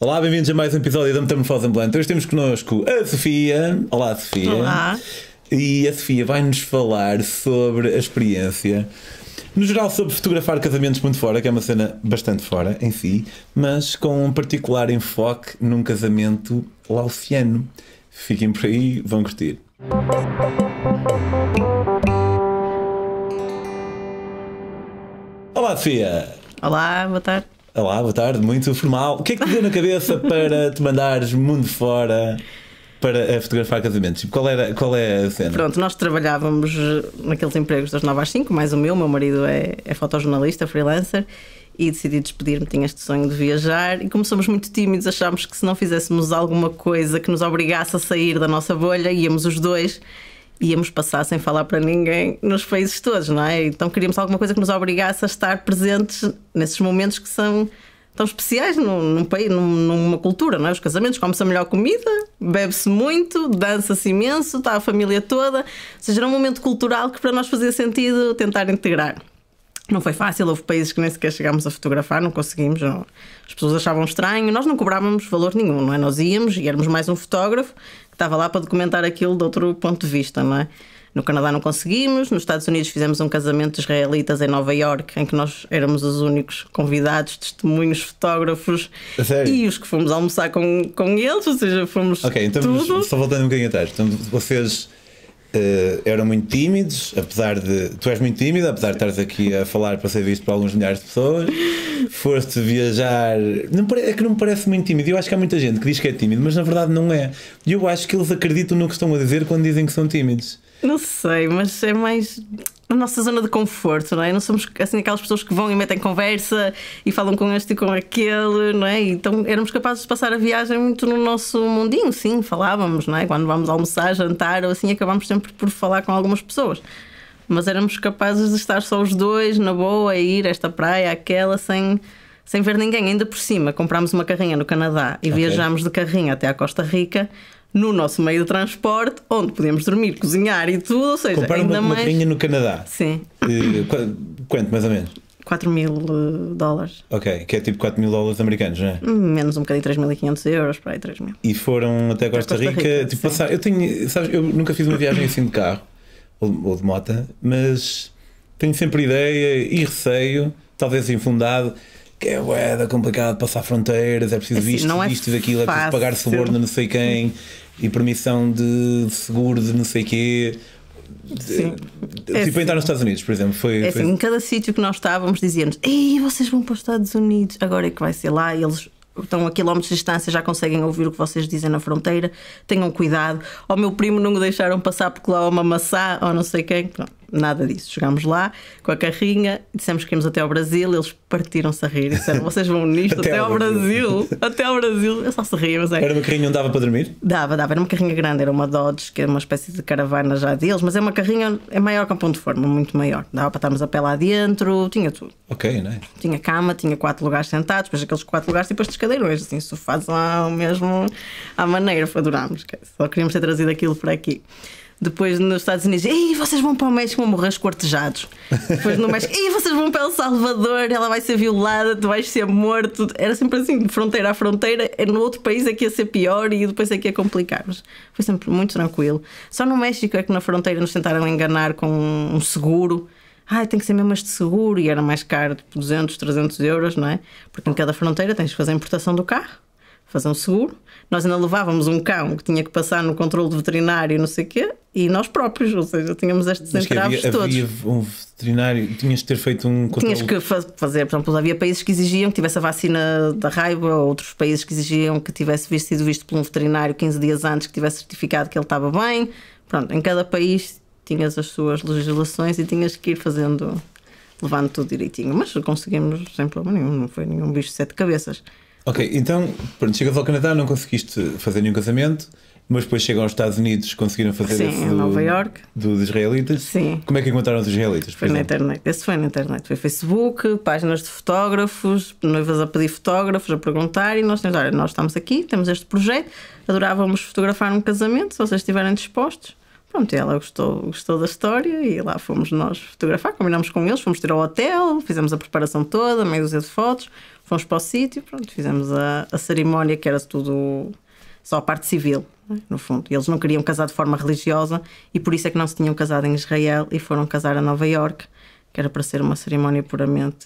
Olá, bem-vindos a mais um episódio da Metamorfose Ambulante. Hoje temos connosco a Sofia. Olá, Sofia. Olá. E a Sofia vai-nos falar sobre a experiência, no geral sobre fotografar casamentos muito fora, que é uma cena bastante fora em si, mas com um particular enfoque num casamento lauciano. Fiquem por aí, vão curtir. Olá, Sofia. Olá, boa tarde. Olá, boa tarde, muito formal. O que é que te deu na cabeça para te mandares mundo fora para eh, fotografar casamentos? Qual, era, qual é a cena? Pronto, nós trabalhávamos eh, naqueles empregos das 9 às 5, mais o meu, meu marido é, é fotojornalista, freelancer, e decidi despedir-me, tinha este sonho de viajar. E como somos muito tímidos, achámos que se não fizéssemos alguma coisa que nos obrigasse a sair da nossa bolha, íamos os dois íamos passar sem falar para ninguém nos países todos, não é? Então queríamos alguma coisa que nos obrigasse a estar presentes nesses momentos que são tão especiais num, num país, num, numa cultura, não é? Os casamentos, come-se a melhor comida, bebe-se muito, dança-se imenso, está a família toda. Ou seja, era um momento cultural que para nós fazia sentido tentar integrar. Não foi fácil, houve países que nem sequer chegámos a fotografar, não conseguimos, não. as pessoas achavam estranho, nós não cobrávamos valor nenhum, não é? Nós íamos e éramos mais um fotógrafo que estava lá para documentar aquilo de outro ponto de vista, não é? No Canadá não conseguimos, nos Estados Unidos fizemos um casamento de israelitas em Nova York, em que nós éramos os únicos convidados, testemunhos, fotógrafos e os que fomos almoçar com, com eles, ou seja, fomos. Ok, então tudo. só voltando um bocadinho atrás, então, vocês Uh, eh, eram muito tímidos, apesar de. Tu és muito tímido, apesar de estares aqui a falar para ser visto por alguns milhares de pessoas foste viajar. Não, é que não me parece muito tímido. Eu acho que há muita gente que diz que é tímido, mas na verdade não é. E eu acho que eles acreditam no que estão a dizer quando dizem que são tímidos. Não sei, mas é mais na nossa zona de conforto, não é? Não somos assim aquelas pessoas que vão e metem conversa e falam com este e com aquele, não é? Então éramos capazes de passar a viagem muito no nosso mundinho, sim, falávamos, não é? Quando vamos almoçar, jantar ou assim, acabamos sempre por falar com algumas pessoas mas éramos capazes de estar só os dois na boa, a ir a esta praia, aquela, sem, sem ver ninguém. Ainda por cima, comprámos uma carrinha no Canadá e okay. viajámos de carrinha até à Costa Rica no nosso meio de transporte, onde podíamos dormir, cozinhar e tudo, ou seja, comprar ainda uma, mais... uma carrinha no Canadá? Sim. Uh, quanto, mais ou menos? 4 mil eh, dólares. Ok, que é tipo 4 mil dólares americanos, não é? Hum, menos um bocadinho, 3.500 euros, para aí 3 mil. E foram até Costa, Costa Rica, Rica tipo, passar. Eu tenho, sabes, eu nunca fiz uma viagem assim de carro ou, ou de mota, mas tenho sempre ideia e receio, talvez infundado, que é ué, complicado passar fronteiras, é preciso assim, isto, não é isto e daquilo, é preciso pagar suborno não sei quem e permissão de seguro de não sei quê. Sim. Tipo, é entrar nos Estados Unidos, por exemplo. Foi, é assim, foi... Assim, em cada sítio que nós estávamos, dizíamos: Ei, vocês vão para os Estados Unidos, agora é que vai ser lá. E eles estão a quilómetros de distância, já conseguem ouvir o que vocês dizem na fronteira. Tenham cuidado. Ao meu primo não o deixaram passar porque lá há uma maçã ou não sei quem. Pronto nada disso. Chegámos lá com a carrinha, dissemos que íamos até ao Brasil, eles partiram-se a rir e disseram: vocês vão nisto até, até ao Brasil. Brasil. até ao Brasil. Eu só se ria, mas é. Era uma carrinha onde dava para dormir? Dava, dava. Era uma carrinha grande, era uma Dodge, que era uma espécie de caravana já deles, mas é uma carrinha, é maior que um ponto de forma, muito maior. Dava para estarmos a pé lá dentro, tinha tudo. Ok, né? Tinha cama, tinha quatro lugares sentados, depois aqueles quatro lugares, depois tipo dos cadeirões, assim, sofás lá mesmo à maneira, foi adorámos. Só queríamos ter trazido aquilo para aqui. Depois nos Estados Unidos, ei, vocês vão para o México, vão morrer escortejados. Depois no México, ei, vocês vão para El Salvador, ela vai ser violada, tu vais ser morto. Era sempre assim, de fronteira a fronteira, é no outro país é que ia ser pior e depois é que ia complicar. Mas foi sempre muito tranquilo. Só no México é que na fronteira nos tentaram enganar com um seguro ah, tem que ser mesmo este seguro, e era mais caro, tipo 200, 300 euros, não é? Porque em cada fronteira tens que fazer a importação do carro, fazer um seguro, nós ainda levávamos um cão que tinha que passar no controle veterinário, não sei o quê, e nós próprios, ou seja, tínhamos estes Mas entraves todos. Havia um veterinário, tinhas de ter feito um controle. Tinhas que fazer, por exemplo, havia países que exigiam que tivesse a vacina da raiva, outros países que exigiam que tivesse visto, sido visto por um veterinário 15 dias antes, que tivesse certificado que ele estava bem. Pronto, em cada país tinhas as suas legislações e tinhas que ir fazendo, levando tudo direitinho. Mas conseguimos sem problema nenhum, não foi nenhum bicho de sete cabeças. Ok, então, pronto, chegas ao Canadá, não conseguiste fazer nenhum casamento, mas depois chegam aos Estados Unidos, conseguiram fazer Sim, esse. Sim, em Nova York. Dos israelitas. Sim. Como é que encontraram os israelitas? Foi exemplo? na internet. Esse foi na internet. Foi Facebook, páginas de fotógrafos, noivas a pedir fotógrafos, a perguntar, e nós temos, olha, nós estamos aqui, temos este projeto, adorávamos fotografar um casamento, se vocês estiverem dispostos. Pronto, ela gostou, gostou da história e lá fomos nós fotografar, combinamos com eles, fomos tirar o hotel, fizemos a preparação toda, meio dúzia de fotos fomos para o sítio, pronto, fizemos a, a, cerimónia que era tudo só a parte civil, é? no fundo. Eles não queriam casar de forma religiosa e por isso é que não se tinham casado em Israel e foram casar a Nova York, que era para ser uma cerimónia puramente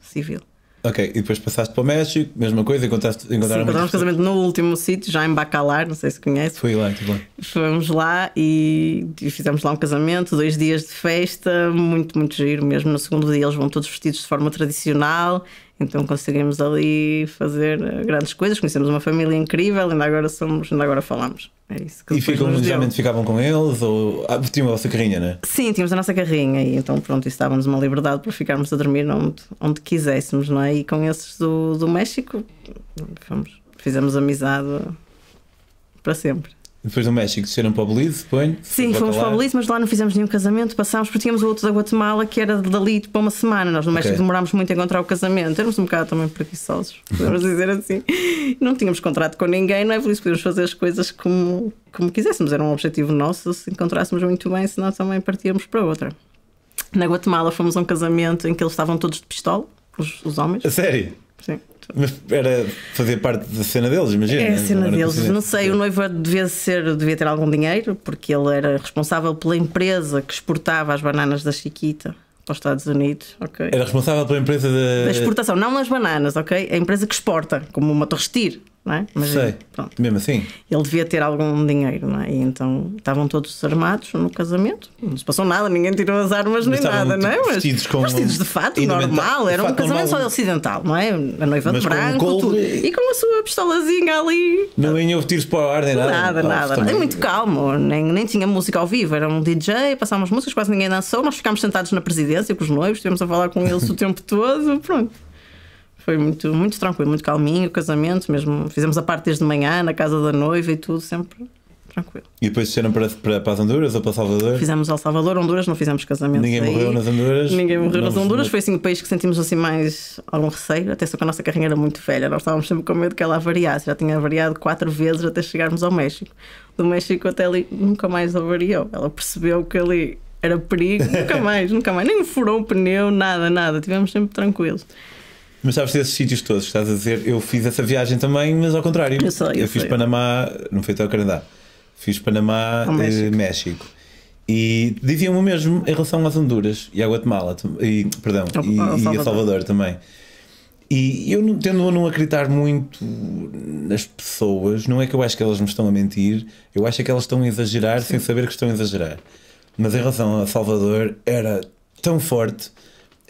civil. Ok, e depois passaste para o México, mesma coisa, encontraste encontraram Sim, um casamento no último sítio, já em Bacalar, não sei se conhece. Fui lá, tudo bem. Fomos lá e fizemos lá um casamento, dois dias de festa, muito, muito giro mesmo. No segundo dia eles vão todos vestidos de forma tradicional então conseguimos ali fazer eh, grandes coisas, conhecemos uma família incrível, ainda agora somos, ainda agora falamos. É isso que E ficam, geralmente ficavam com eles ou ah, tinham a vossa carrinha, né? Sim, tínhamos a nossa carrinha e então pronto, isso dava-nos uma liberdade para ficarmos a dormir onde, onde quiséssemos, não é? E com esses do, do México fomos, fizemos amizade para sempre. Depois do México desceram para o Belize, suponho? Sim, fomos para o Belize, mas lá não fizemos nenhum casamento. Passámos, porque tínhamos o outro da Guatemala, que era dali tipo, para uma semana. Nós no México okay. demorámos muito a encontrar o casamento. Éramos um bocado também preguiçosos, podemos dizer assim. Não tínhamos contrato com ninguém, não é? Por isso podíamos fazer as coisas como, como quiséssemos. Era um objetivo nosso, se encontrássemos muito bem, senão também partíamos para outra. Na Guatemala fomos a um casamento em que eles estavam todos de pistola, os, os homens. A sério? Sim. Mas era fazer parte da cena deles, imagina. É a né? cena não deles, não sei, o noivo devia, ser, devia ter algum dinheiro, porque ele era responsável pela empresa que exportava as bananas da Chiquita para os Estados Unidos, Era responsável pela empresa de... da exportação, não nas bananas, ok? A empresa que exporta, como uma Torrestir, não é? Mas Sei. Pronto. Mesmo assim? Ele devia ter algum dinheiro, não é? E então estavam todos armados no casamento. Não se passou nada, ninguém tirou as armas mas nem nada, tipo não é? Tipo mas vestidos, com vestidos de fato, normal. Era fato um casamento normal. ocidental, não é? A noiva mas de branco um e com a sua pistolazinha ali. Não nem houve tiros para a ar, nem nada. Nada, ah, nada. É muito calmo, nem, nem tinha música ao vivo. Era um DJ, passámos músicas, quase ninguém dançou. Nós ficámos sentados na presidência com os noivos, estivemos a falar com eles o tempo todo. Pronto foi muito, muito tranquilo, muito calminho o casamento, mesmo fizemos a parte desde manhã na casa da noiva e tudo, sempre tranquilo. E depois desceram para, para, para, as Honduras ou para Salvador? Fizemos ao Salvador, Honduras, não fizemos casamento. Ninguém daí. morreu nas Honduras? Ninguém morreu não, nas Honduras, não. foi assim o país que sentimos assim mais algum receio, até só que a nossa carrinha era muito velha, nós estávamos sempre com medo que ela avariasse, já tinha avariado quatro vezes até chegarmos ao México. Do México até ali nunca mais avariou, ela percebeu que ali era perigo, nunca mais, nunca mais, nem furou o pneu, nada, nada, tivemos sempre tranquilos. Mas sabes desses sítios todos, estás a dizer, eu fiz essa viagem também, mas ao contrário. Eu, sei, eu, eu fiz sei. Panamá, não foi até ao Canadá, fiz Panamá, eh, México. México. E diziam o mesmo em relação às Honduras e à Guatemala, e, perdão, ao, e, ao Salvador. e a Salvador também. E eu tendo a não acreditar muito nas pessoas, não é que eu acho que elas me estão a mentir, eu acho é que elas estão a exagerar Sim. sem saber que estão a exagerar. Mas em relação a Salvador, era tão forte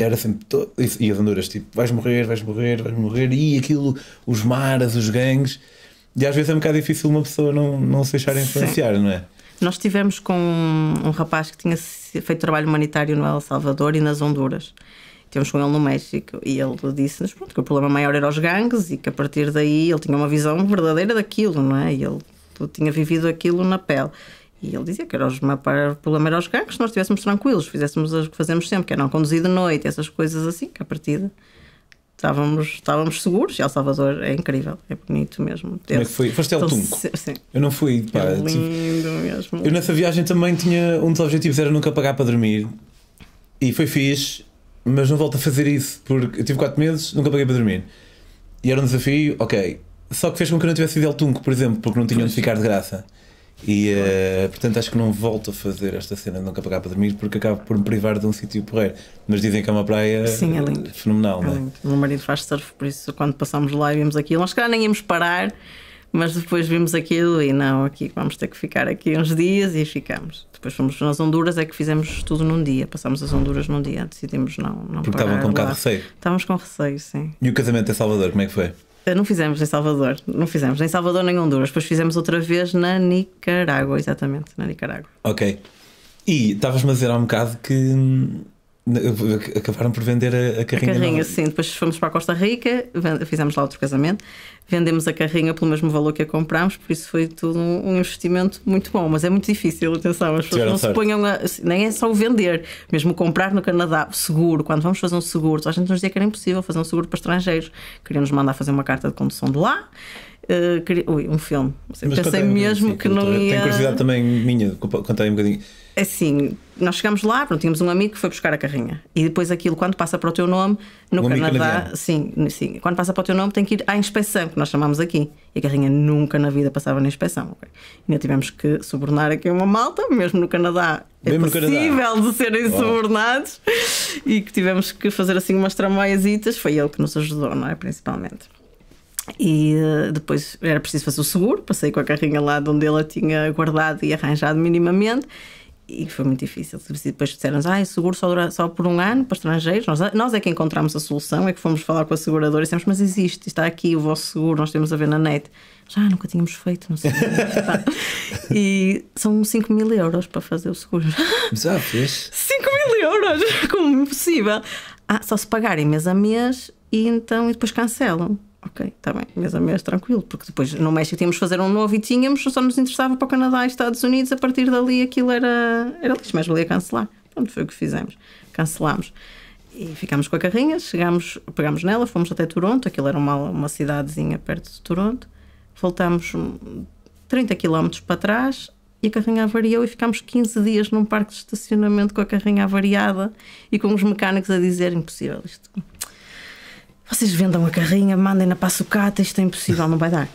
era sempre todo. E as Honduras, tipo, vais morrer, vais morrer, vais morrer, e aquilo, os maras, os gangues. E às vezes é um bocado difícil uma pessoa não, não se deixar influenciar, Sim. não é? Nós estivemos com um, rapaz que tinha feito trabalho humanitário no El Salvador e nas Honduras. Tivemos com ele no México e ele disse-nos que o problema maior era os gangues e que a partir daí ele tinha uma visão verdadeira daquilo, não é? E ele tinha vivido aquilo na pele. E ele dizia que era os, o problema era os carros, se nós estivéssemos tranquilos, fizéssemos o que fazemos sempre, que era não conduzir de noite, essas coisas assim, que a partida estávamos, estávamos seguros. E El Salvador é incrível, é bonito mesmo. Como é que foi? Foste ao então, Tunco? Sim. Eu não fui, pá. É lindo mesmo. Eu nessa viagem também tinha um dos objetivos, era nunca pagar para dormir. E foi fixe, mas não volto a fazer isso, porque eu tive 4 meses, nunca paguei para dormir. E era um desafio, ok. Só que fez com que eu não tivesse ido ao Tunco, por exemplo, porque não tinha onde ficar de graça. E uh, portanto acho que não volto a fazer esta cena de nunca pagar para dormir porque acabo por me privar de um sítio porreiro. Mas dizem que é uma praia Sim, é lindo. fenomenal, é não é? Lindo. O meu marido faz surf, por isso quando passámos lá e vimos aquilo, acho que nem íamos parar, mas depois vimos aquilo e não, aqui vamos ter que ficar aqui uns dias e ficamos. Depois fomos nas Honduras, é que fizemos tudo num dia, passámos as Honduras num dia, decidimos não, não Porque estavam com um bocado de receio. Estávamos com receio, sim. E o casamento em Salvador, como é que foi? Eh, não fizemos em Salvador, não fizemos nem Salvador nem Honduras, depois fizemos outra vez na Nicarágua, exatamente, na Nicarágua. Ok. E estavas-me a dizer há um bocado que hum, Acabaram por vender a, a carrinha. A carrinha, sim. Depois fomos para a Costa Rica, fizemos lá outro casamento, vendemos a carrinha pelo mesmo valor que a comprámos, por isso foi tudo um investimento muito bom, mas é muito difícil, atenção, as pessoas não se ponham a. Nem é só vender, mesmo comprar no Canadá, seguro, quando vamos fazer um seguro, a gente nos dizia que era impossível fazer um seguro para estrangeiros, queriam nos mandar fazer uma carta de condução de lá Uh, Ui, um filme. Mas Pensei mesmo que não ia. Tenho curiosidade também minha, contei um bocadinho. É assim, nós chegámos lá, pronto, tínhamos um amigo que foi buscar a carrinha. E depois aquilo, quando passa para o teu nome, no um Canadá, sim, sim, quando passa para o teu nome tem que ir à inspeção, que nós chamamos aqui. E a carrinha nunca na vida passava na inspeção. Okay? ainda tivemos que subornar aqui uma malta, mesmo no Canadá é mesmo possível Canadá. de serem subornados. E que tivemos que fazer assim umas tramóiasitas, foi ele que nos ajudou, não é? Principalmente. E eh, depois era preciso fazer o seguro, passei com a carrinha lá de onde ela tinha guardado e arranjado minimamente. E foi muito difícil. Depois disseram-nos: ah, seguro só, dura, só por um ano para estrangeiros. Nós, eh, nós é que encontramos a solução, é que fomos falar com a seguradora e dissemos: Mas existe, está aqui o vosso seguro, nós temos a ver na net. Já ah, nunca tínhamos feito, não sei. e são 5 mil euros para fazer o seguro. Já fez? 5 mil euros? Como impossível é Ah, só se pagarem mês a mês e então e depois cancelam ok, está bem, mês a mês, é tranquilo, porque depois no México tínhamos de fazer um novo e tínhamos, só nos interessava para o Canadá e Estados Unidos, a partir dali aquilo era, era lixo, mas valia cancelar. Pronto, foi o que fizemos, cancelámos. E ficámos com a carrinha, chegámos, pegámos nela, fomos até Toronto, aquilo era uma, uma cidadezinha perto de Toronto, voltámos 30 km para trás e a carrinha avariou e ficámos 15 dias num parque de estacionamento com a carrinha avariada e com os mecânicos a dizer impossível isto vocês vendam a carrinha, mandem-na para a sucata, isto é impossível, não vai dar.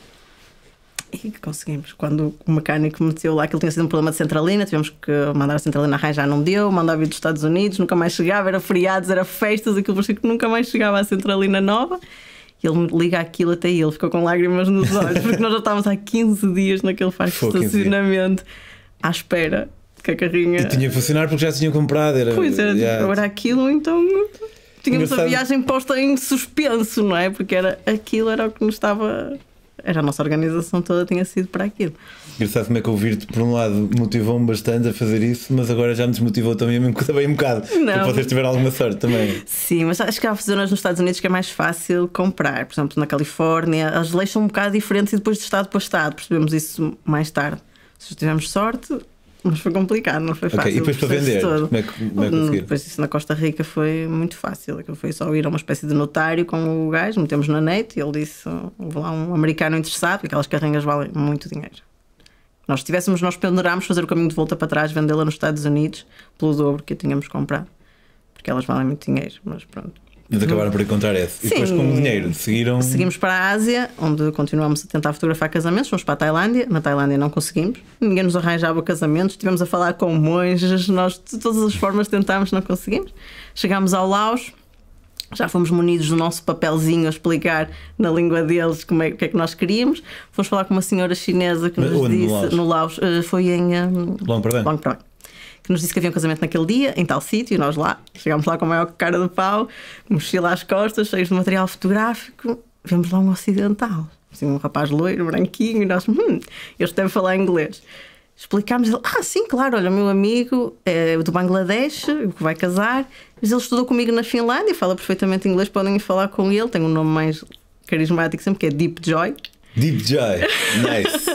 E conseguimos. Quando o mecânico meteu lá que tinha sido um problema de centralina, tivemos que mandar a centralina arranjar, não deu, mandar vir dos Estados Unidos, nunca mais chegava, era feriados, era festas, aquilo parecia que nunca mais chegava a centralina nova. E ele liga aquilo até ele, ficou com lágrimas nos olhos, porque nós já estávamos há 15 dias naquele parque de estacionamento à espera que a carrinha. E tinha que funcionar porque já tinha comprado. Era, pois era, tipo, yeah. era aquilo, então tínhamos Engraçado. a viagem posta em suspenso, não é? Porque era, aquilo era o que nos estava. Era a nossa organização toda, tinha sido para aquilo. Engraçado como é que ouvir-te, por um lado, motivou-me bastante a fazer isso, mas agora já me desmotivou também, também um bocado. Não. Para vocês tiver alguma sorte também. Sim, mas acho que há zonas nos Estados Unidos que é mais fácil comprar. Por exemplo, na Califórnia, as leis são um bocado diferentes e depois de estado para estado. Percebemos isso mais tarde. Se tivermos sorte, mas foi complicado, não foi fácil. Okay. E depois para vender, todo. como é que, como é que hum, Depois isso na Costa Rica foi muito fácil. foi só ir a uma espécie de notário com o gajo, metemos na net e ele disse: houve lá um americano interessado, porque aquelas carrinhas valem muito dinheiro. Nós tivéssemos, nós pendurámos fazer o caminho de volta para trás, vendê-la nos Estados Unidos pelo dobro que a tínhamos comprado, porque elas valem muito dinheiro, mas pronto. Eles uhum. acabaram por encontrar esse. Sim. E depois, com o dinheiro, seguiram. Seguimos para a Ásia, onde continuamos a tentar fotografar casamentos. Fomos para a Tailândia. Na Tailândia não conseguimos. Ninguém nos arranjava casamentos. Estivemos a falar com monges. Nós, de todas as formas, tentámos, não conseguimos. Chegámos ao Laos. Já fomos munidos do nosso papelzinho a explicar na língua deles como é, o que é que nós queríamos. Fomos falar com uma senhora chinesa que Mas nos disse no Laos, no Laos eh, foi em um, eh, Long que nos disse que havia um casamento naquele dia, em tal sítio, e nós lá, chegámos lá com a maior cara de pau, mochila às costas, cheios de material fotográfico, vemos lá um ocidental, assim, um rapaz loiro, branquinho, e nós, hum, este deve falar inglês. Explicámos, ele, ah, sim, claro, olha, o meu amigo é do Bangladesh, o que vai casar, mas ele estudou comigo na Finlândia, fala perfeitamente inglês, podem falar com ele, tem um nome mais carismático sempre, que é Deep Joy, Deep Joy, nice.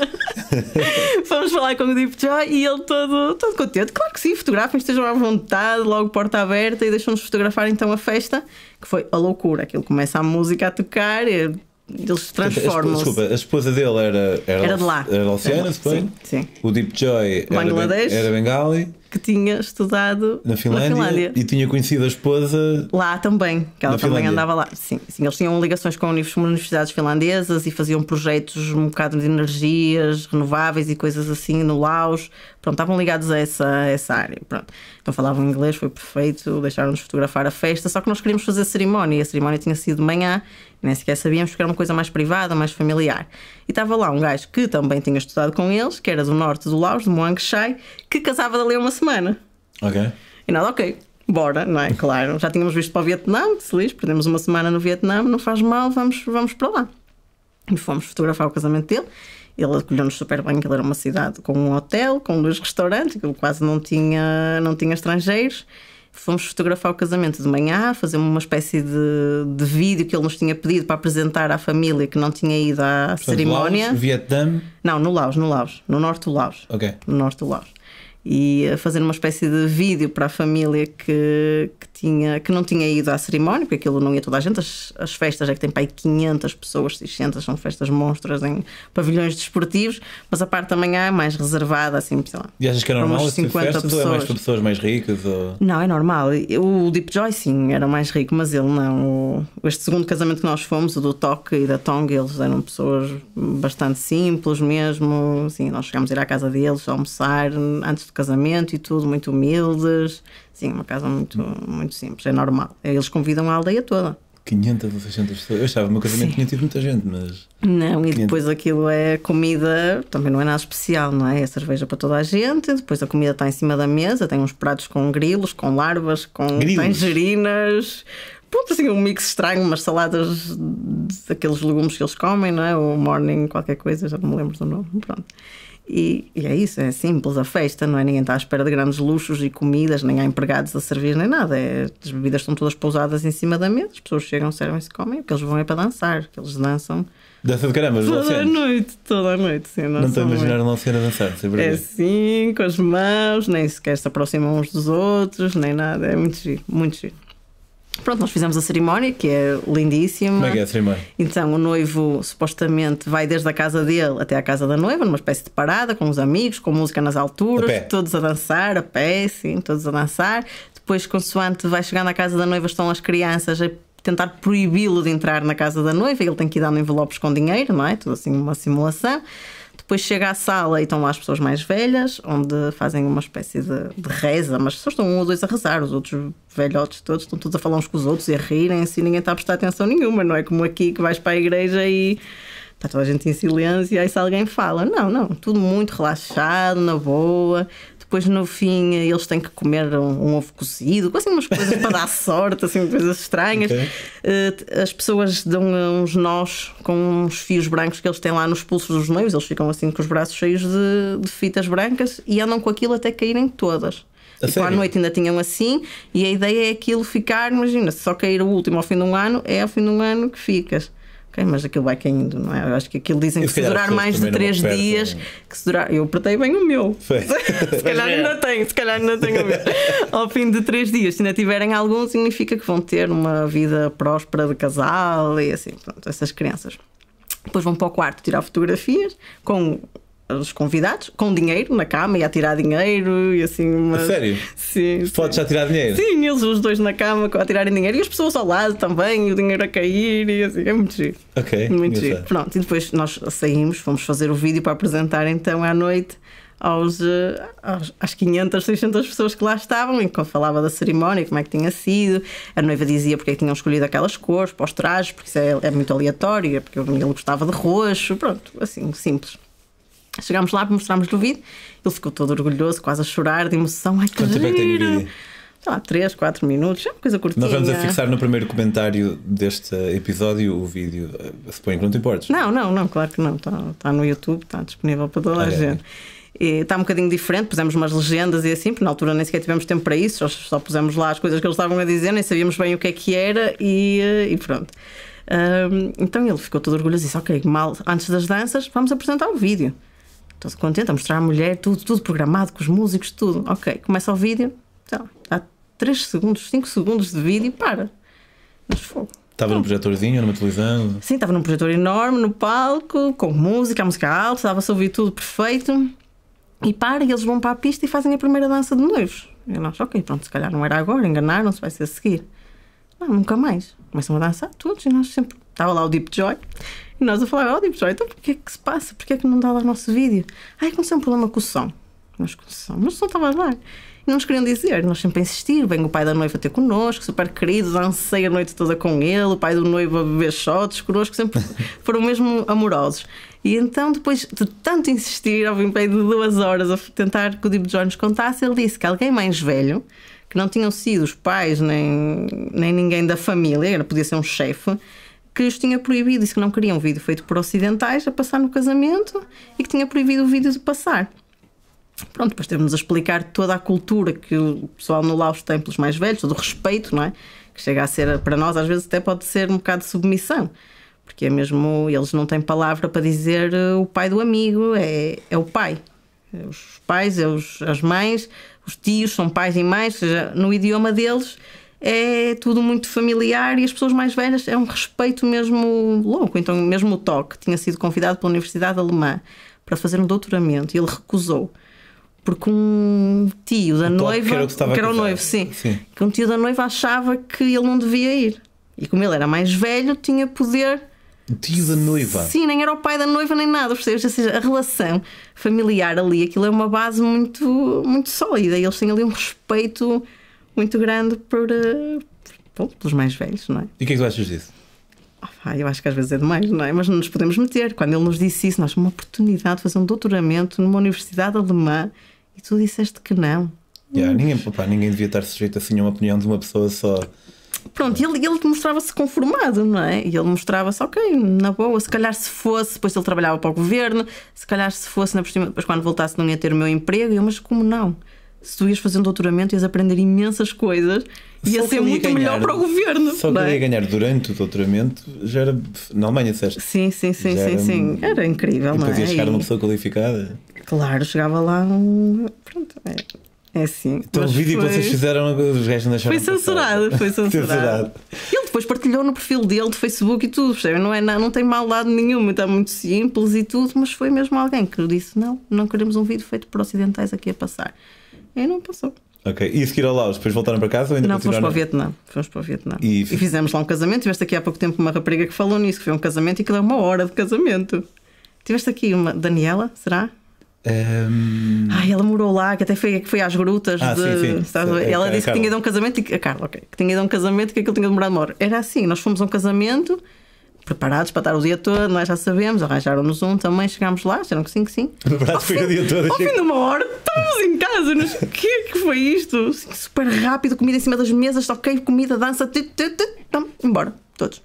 Fomos falar com o Deep Joy e ele todo, todo contente. Claro que sim, fotografem, estejam à vontade, logo porta aberta e deixam-nos fotografar então a festa, que foi a loucura. Aquilo começa a música a tocar, e eles transformam. Desculpa, a esposa dele era. Era, era de lá. Era Oceana, sim, sim. O Deep Joy Bangladesh, era, Bengali. Que tinha estudado na Finlândia, na Finlândia, E tinha conhecido a esposa. Lá também, que ela também Finlândia. andava lá. Sim, sim, eles tinham ligações com universidades finlandesas e faziam projetos um bocado de energias renováveis e coisas assim no Laos. Pronto, estavam ligados a essa, a essa área. Pronto. Então falavam inglês, foi perfeito, deixaram-nos fotografar a festa, só que nós queríamos fazer a cerimónia e a cerimónia tinha sido de manhã nem sequer sabíamos que era uma coisa mais privada, mais familiar. E estava lá um gajo que também tinha estudado com eles, que era do norte do Laos, de Muang Chai, que casava dali a uma semana. Ok. E nada, ok, bora, não é? Claro, já tínhamos visto para o Vietnã, feliz. se perdemos uma semana no Vietnã, não faz mal, vamos, vamos para lá. E fomos fotografar o casamento dele. Ele acolheu-nos super bem, que ele era uma cidade com um hotel, com dois restaurantes, que quase não tinha, não tinha estrangeiros. Fomos fotografar o casamento de manhã, fazer uma espécie de, de vídeo que ele nos tinha pedido para apresentar à família que não tinha ido à Portanto, cerimónia. Laos, Vietnã? Não, no Laos, no Laos, no norte do Laos. Ok. No norte do Laos e a fazer uma espécie de vídeo para a família que, que, tinha, que não tinha ido à cerimónia, porque aquilo não ia toda a gente. As, as festas é que tem para aí 500 pessoas, 600, são festas monstras em pavilhões desportivos, mas a parte da manhã é mais reservada, assim, sei lá. E achas que é normal esse 50 tipo festas pessoas. ou é mais para pessoas mais ricas? Ou... Não, é normal. O Deep Joy, sim, era mais rico, mas ele não. Este segundo casamento que nós fomos, o do Toque e da Tong eles eram pessoas bastante simples mesmo. sim nós chegámos a ir à casa deles, a almoçar, antes de casamento e tudo, muito humildes. Sim, uma casa muito, muito simples, é normal. Eles convidam a aldeia toda. 500 ou 600 pessoas. Eu achava que o meu casamento tinha tido muita gente, mas. Não, e depois aquilo é comida, também não é nada especial, não é? É cerveja para toda a gente, depois a comida está em cima da mesa, tem uns pratos com grilos, com larvas, com grilos. tangerinas. Pronto, assim, um mix estranho, umas saladas daqueles legumes que eles comem, não é? O morning, qualquer coisa, já não me lembro do nome. Pronto. E, e, é isso, é simples a festa, não é? Ninguém está à espera de grandes luxos e comidas, nem há empregados a servir, nem nada. É, as bebidas estão todas pousadas em cima da mesa, as pessoas chegam, servem-se, comem, porque eles vão é para dançar, que eles dançam. Dança de caramba, Toda a noite, toda a noite, sim. Não estou a imaginar a nossa a dançar, sem É sim, com as mãos, nem sequer se aproximam uns dos outros, nem nada. É muito giro, muito giro. Pronto, nós fizemos a cerimónia, que é lindíssima. Como é que é a cerimónia? Então, o noivo supostamente vai desde a casa dele até à casa da noiva, numa espécie de parada, com os amigos, com música nas alturas, a todos a dançar, a pé, sim, todos a dançar. Depois, consoante vai chegando à casa da noiva, estão as crianças a tentar proibi-lo de entrar na casa da noiva, ele tem que ir dando envelopes com dinheiro, não é? Tudo assim, uma simulação. Depois chega à sala e estão lá as pessoas mais velhas, onde fazem uma espécie de, de reza, mas só estão um ou dois a rezar, os outros velhotes todos estão todos a falar uns com os outros e a rirem-se e ninguém está a prestar atenção nenhuma, não é como aqui que vais para a igreja e está toda a gente em silêncio e aí se alguém fala, não, não, tudo muito relaxado, na boa, depois no fim eles têm que comer um, um ovo cozido, assim umas coisas para dar sorte, assim coisas estranhas. Okay. Uh, as pessoas dão eh, uns nós com uns fios brancos que eles têm lá nos pulsos dos noivos, eles ficam assim com os braços cheios de, de fitas brancas e andam com aquilo até caírem todas. A tipo, à noite ainda tinham assim, e a ideia é aquilo ficar, imagina, se só cair o último ao fim de um ano, é ao fim de um ano que ficas. Okay, mas aquilo vai caindo, não é? Eu acho que aquilo dizem que se durar mais de 3 dias, é? que se durar. Eu apertei bem o meu. se calhar ainda é. tenho, se calhar ainda tenho o meu. Ao fim de 3 dias, se ainda tiverem algum, significa que vão ter uma vida próspera de casal e assim, pronto, essas crianças. Depois vão para o quarto tirar fotografias com os convidados com dinheiro na cama e a tirar dinheiro e assim. Mas... Sério? Sim. Podes já tirar dinheiro? Sim, eles os dois na cama a tirarem dinheiro e as pessoas ao lado também, e o dinheiro a cair e assim. É muito giro. Ok. Muito giro. Sei. Pronto, e depois nós saímos, fomos fazer o vídeo para apresentar então à noite. Aos, eh, aos, às 500, 600 pessoas que lá estavam, e quando falava da cerimónia, como é que tinha sido, a noiva dizia porque é que tinham escolhido aquelas cores para os trajes, porque isso é, é muito aleatório, é porque ele gostava de roxo, pronto, assim, simples. Chegámos lá, mostrámos-lhe o vídeo, ele ficou todo orgulhoso, quase a chorar de emoção. Ai, que é giro! Sei lá, 3, 4 minutos, é uma coisa curtinha. Nós vamos a fixar no primeiro comentário deste eh, episódio o vídeo. Eh, Suponho que não te importes. Não, não, não, claro que não. Está, tá no YouTube, está disponível para toda ah, a é? gente. É. E está um bocadinho diferente, pusemos umas legendas e assim, porque na altura nem sequer tivemos tempo para isso, só, só pusemos lá as coisas que eles estavam a dizer, nem sabíamos bem o que é que era e, eh, e pronto. Um, então ele ficou todo orgulhoso e disse: Ok, mal, antes das danças, vamos apresentar o vídeo. Estou contente a mostrar à mulher, tudo, tudo programado, com os músicos, tudo. Ok, começa o vídeo, então, há 3 segundos, 5 segundos de vídeo, e para. Mas fogo. Estava num projetorzinho, numa televisão? Sim, estava num projetor enorme, no palco, com música, a música alta, estava-se a ouvir tudo perfeito. E para, e eles vão para a pista e fazem a primeira dança de noivos. E nós, ok, pronto, se calhar não era agora, enganaram-se, vai ser a seguir. Não, nunca mais. Começam a dançar todos e nós sempre. Estava lá o Deep Joy e nós a falar, ó, oh, pessoal, então porquê é que se passa? Porquê é que não dá lá o nosso vídeo? Ah, aconteceu um problema com o som. Nós com o som, mas o som estava lá. E não nos queriam dizer, nós sempre a insistir. Vem o pai da noiva ter connosco, super queridos, ansei a noite toda com ele, o pai do noivo a beber shots connosco, sempre foram mesmo amorosos. E então, depois de tanto insistir, ao fim de duas horas a tentar que o Deep John nos contasse, ele disse que alguém mais velho, que não tinham sido os pais nem, nem ninguém da família, era, podia ser um chefe, que lhes tinha proibido, disse que não queria um vídeo feito por ocidentais a passar no casamento e que tinha proibido o vídeo de passar. Pronto, depois temos a explicar toda a cultura que o pessoal no Laos tem pelos mais velhos, do respeito, não é? Que chega a ser, para nós, às vezes até pode ser um bocado de submissão, porque é mesmo, eles não têm palavra para dizer eh, o pai do amigo, é, é o pai. Os pais, é os, as mães, os tios são pais e mães, seja, no idioma deles é tudo muito familiar e as pessoas mais velhas é um respeito mesmo louco. Então, mesmo o Toque tinha sido convidado pela Universidade Alemã para fazer um doutoramento e ele recusou. Porque um tio da o noiva, que era, que, que era o noivo, sim, sim, que um tio da noiva achava que ele não devia ir. E como ele era mais velho, tinha poder tio da noiva. Sim, nem era o pai da noiva nem nada, percebes? Ou seja, a relação familiar ali, aquilo é uma base muito, muito sólida e eles têm ali um respeito muito grande por, por, eh, pelos mais velhos, não é? E o que é que tu achas disso? Ah, eu acho que às vezes é demais, não é? Mas não nos podemos meter. Quando ele nos disse isso, nós uma oportunidade de fazer um doutoramento numa universidade alemã e tu disseste que não. Yeah, hum. ninguém, opa, ninguém devia estar sujeito assim a uma opinião de uma pessoa só. Pronto, ele, ele mostrava-se conformado, não é? E ele mostrava-se, ok, na boa, se calhar se fosse, depois ele trabalhava para o governo, se calhar se fosse, na depois quando voltasse não ia ter o meu emprego, eu, mas como não? se tu ias fazer um doutoramento, ias aprender imensas coisas e ia ser muito ganhar, melhor para o governo. Só que eu é? ia ganhar durante o doutoramento já era na Alemanha, disseste? Sim, sim, sim, sim, era, sim. Era incrível, não é? Depois chegar uma pessoa qualificada. Claro, chegava lá um. Pronto, é, é assim. Então o vídeo foi... que vocês fizeram, os gajos não deixaram. Foi censurado, foi censurado. Ele depois partilhou no perfil dele de Facebook e tudo, percebem? Não, é, não, não tem lado nenhum. está muito simples e tudo, mas foi mesmo alguém que disse: não, não queremos um vídeo feito por ocidentais aqui a passar. E não passou. Ok, e a seguir ao Laos, depois voltaram para casa ou ainda Não, fomos para o Vietnã. Fomos para o Vietnã. E... e... fizemos lá um casamento. Tiveste aqui há pouco tempo uma rapariga que falou nisso, que foi um casamento e que deu é uma hora de casamento. Tiveste aqui uma Daniela, será? Um... Ehm, Ai, ela morou lá, que até foi, que foi às grutas. Ah, de, sim, sim. É ela disse que tinha ido a um casamento. E, a Carla, ok. Que tinha ido a um casamento que aquilo tinha demorado uma hora. Era assim, nós fomos a um casamento preparados para estar o dia todo, nós já sabemos, arranjaram-nos um também, chegámos lá, disseram que sim, que sim. Na verdade, fim, o dia todo. Ao fim de uma hora, estamos em casa, o que, que foi isto? Assim, super rápido, comida em cima das mesas, toquei, comida, dança, tu, tu, tu, embora, todos.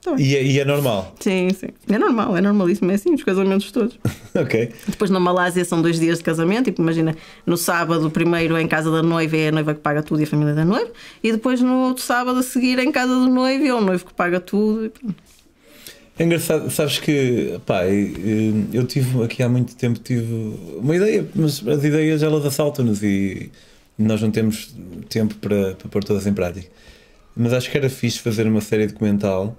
Tá e, é, e, é, normal? Sim, sim. É normal, é normalíssimo. É assim, os casamentos todos. ok. Depois na Malásia são dois dias de casamento. Tipo, imagina, no sábado, primeiro é em casa da noiva é a noiva que paga tudo e a família da noiva. E depois no outro sábado a seguir é em casa do noivo é o noivo que paga tudo. E pronto. É engraçado, sabes que, pá, eu tive aqui há muito tempo tive uma ideia, mas as ideias elas assaltam-nos e nós não temos tempo para, para pôr todas em prática. Mas acho que era fixe fazer uma série documental,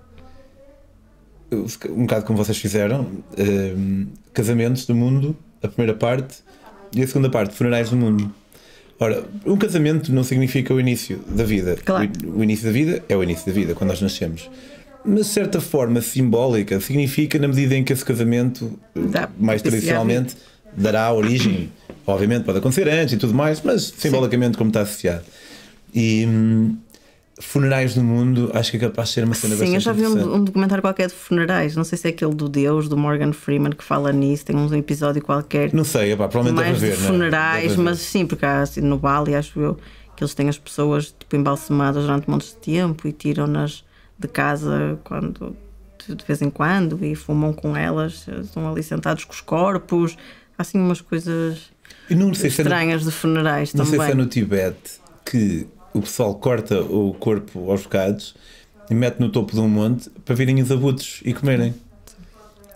um bocado como vocês fizeram, um, ehm, Casamentos do Mundo, a primeira parte, e a segunda parte, Funerais do Mundo. Ora, um casamento não significa o início da vida. Claro. O, o início da vida é o início da vida, quando nós nascemos mas de certa forma simbólica, significa na medida em que esse casamento, Dá, mais tradicionalmente, dará origem. Obviamente pode acontecer antes e tudo mais, mas simbolicamente Sim. como está associado. E hum, funerais no mundo, acho que é capaz de ser uma cena Sim, bastante Sim, eu já vi um, um, documentário qualquer de funerais, não sei se é aquele do Deus, do Morgan Freeman, que fala nisso, tem um episódio qualquer. Não sei, epá, provavelmente mais deve haver, de funerais, não é? mas sim, porque há assim, no Bali, acho eu, que eles têm as pessoas tipo, embalsamadas durante um monte de tempo e tiram-nas de casa quando de vez em quando e fumam com elas, estão ali sentados com os corpos, há assim umas coisas estranhas é no, de funerais não também. Não sei se é, é no Tibete que o pessoal corta o corpo aos bocados e mete no topo de um monte para virem os abutres e comerem.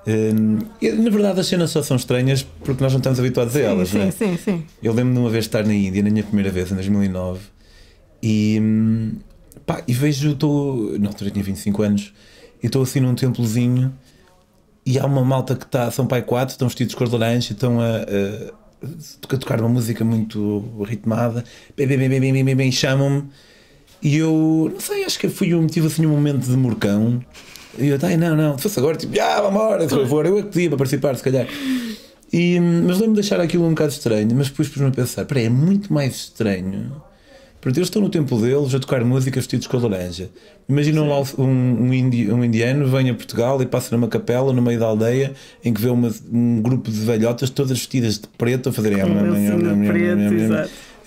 Hum, na verdade, as cenas só são estranhas porque nós não estamos habituados sim, a elas, sim, não é? Sim, sim, Eu lembro de uma vez estar na Índia, na minha primeira vez, em 2009, e hum, Pá, e vejo, estou. Na altura tinha 25 anos e estou assim num templozinho e há uma malta que está. São pai quatro, estão vestidos de cor de laranja e estão a, a, a, tocar uma música muito ritmada. Bem, bem, bem, bem, bem, bem, bem chamam-me. E eu, não sei, acho que fui um, tive assim um momento de morcão. E eu, ai, não, não, se fosse agora, tipo, ah, vamos embora, por favor, eu é que podia para participar, se calhar. E, mas lembro-me de deixar aquilo um bocado estranho, mas depois pus-me a pensar: peraí, é muito mais estranho porque eles estão no tempo deles a tocar música vestidos com laranja. Imaginam lá um, um, indi, um, indiano vem a Portugal e passa numa capela no meio da aldeia em que vê uma, um grupo de velhotas todas vestidas de preto a fazerem.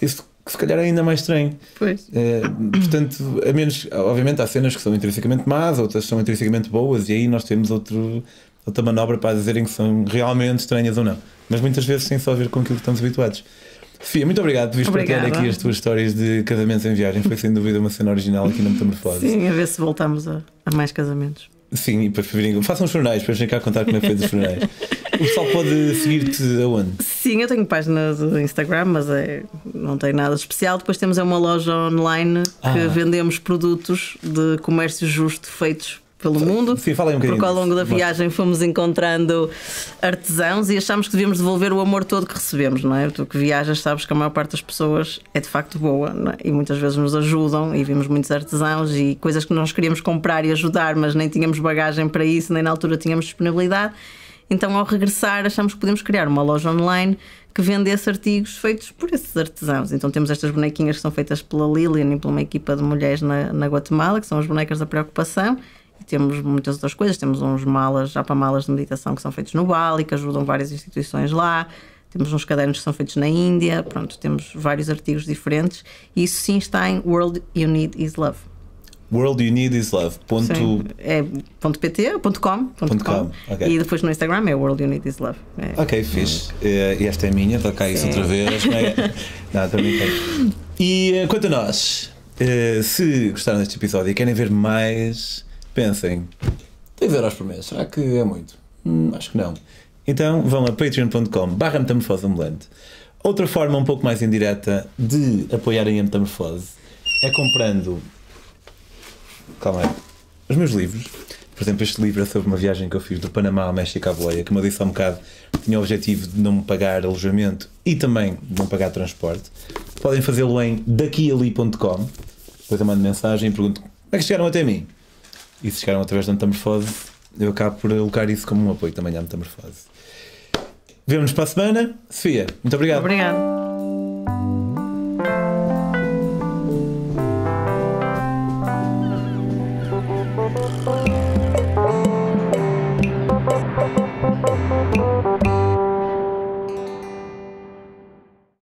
Isso se calhar é ainda mais estranho. Pois. É, portanto, a menos, obviamente, há cenas que são intrinsecamente más, outras são intrinsecamente boas, e aí nós temos outro, outra manobra para dizerem que são realmente estranhas ou não. Mas muitas vezes tem só a ver com aquilo que estamos habituados. Sofia, muito obrigado por vir partilhar aqui as tuas histórias de casamentos em viagem. Foi sem dúvida uma cena original aqui na Metamorfose. Sim, a ver se voltamos a, a mais casamentos. Sim, e para virem. Façam os jornais, para gente cá contar como é que foi os jornais. O pessoal pode seguir-te aonde? Sim, eu tenho página do Instagram, mas é, não tem nada especial. Depois temos é uma loja online ah. que ah. vendemos produtos de comércio justo feitos pelo mundo. Sim, fala um bocadinho. Porque ao longo da viagem fomos encontrando artesãos e achámos que devíamos devolver o amor todo que recebemos, não é? Tu que viajas sabes que a maior parte das pessoas é de facto boa é? e muitas vezes nos ajudam e vimos muitos artesãos e coisas que nós queríamos comprar e ajudar, mas nem tínhamos bagagem para isso, nem na altura tínhamos disponibilidade. Então, ao regressar, achamos que podemos criar uma loja online que vendesse artigos feitos por esses artesãos. Então, temos estas bonequinhas que são feitas pela Lilian e por uma equipa de mulheres na, na Guatemala, que são as bonecas da preocupação temos muitas outras coisas, temos uns malas, já para malas de meditação que são feitos no Bali, que ajudam várias instituições lá, temos uns cadernos que são feitos na Índia, pronto, temos vários artigos diferentes e isso sim está em World You Need Is Love. World You Need Is Love. Ponto... é ponto .pt, ponto .com, ponto .com. com. Okay. E depois no Instagram é World You Need Is Love. É. Ok, fixe. Eh, e esta é minha, toca cair isso outra vez. nada é? E eh, quanto a nós, eh, se gostaram deste episódio e querem ver mais pensem, de euros por mês, será que é muito? Hum, acho que não. Então vão a patreon.com barra Outra forma um pouco mais indireta de apoiarem a metamorfose é comprando. Calma aí. Os meus livros. Por exemplo, este livro é sobre uma viagem que eu fiz do Panamá ao México à Boleia, que, como eu disse há um bocado, tinha o objetivo de não me pagar alojamento e também de não pagar transporte. Podem fazê-lo em daquiali.com. Depois eu mando mensagem e pergunto como é que chegaram até mim e se chegaram através da metamorfose, eu acabo por alocar isso como um apoio também à metamorfose. Vemo-nos para a semana. Sofia, muito obrigado. Obrigado.